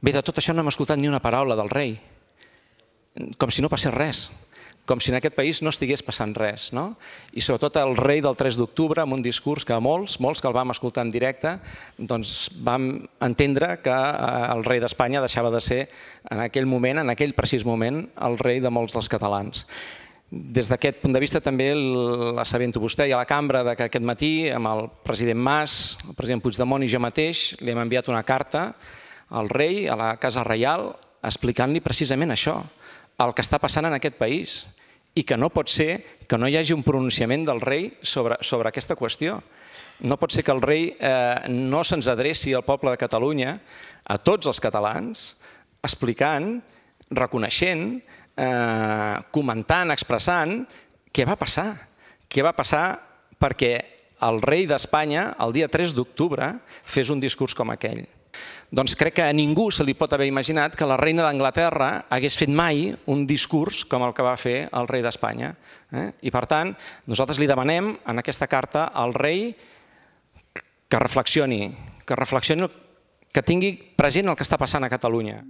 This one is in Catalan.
Bé, de tot això no hem escoltat ni una paraula del rei, com si no passés res, com si en aquest país no estigués passant res. No? I sobretot el rei del 3 d'octubre, amb un discurs que molts, molts que el vam escoltar en directe, doncs vam entendre que eh, el rei d'Espanya deixava de ser en aquell moment, en aquell precís moment, el rei de molts dels catalans. Des d'aquest punt de vista també l'assabento vostè i a la cambra de que aquest matí amb el president Mas, el president Puigdemont i jo mateix li hem enviat una carta al rei, a la Casa Reial, explicant-li precisament això, el que està passant en aquest país i que no pot ser que no hi hagi un pronunciament del rei sobre, sobre aquesta qüestió. No pot ser que el rei eh, no se'ns adreci al poble de Catalunya, a tots els catalans, explicant, reconeixent, eh, comentant, expressant què va passar. Què va passar perquè el rei d'Espanya, el dia 3 d'octubre, fes un discurs com aquell doncs crec que a ningú se li pot haver imaginat que la reina d'Anglaterra hagués fet mai un discurs com el que va fer el rei d'Espanya. Eh? I per tant, nosaltres li demanem en aquesta carta al rei que reflexioni, que reflexioni, que tingui present el que està passant a Catalunya.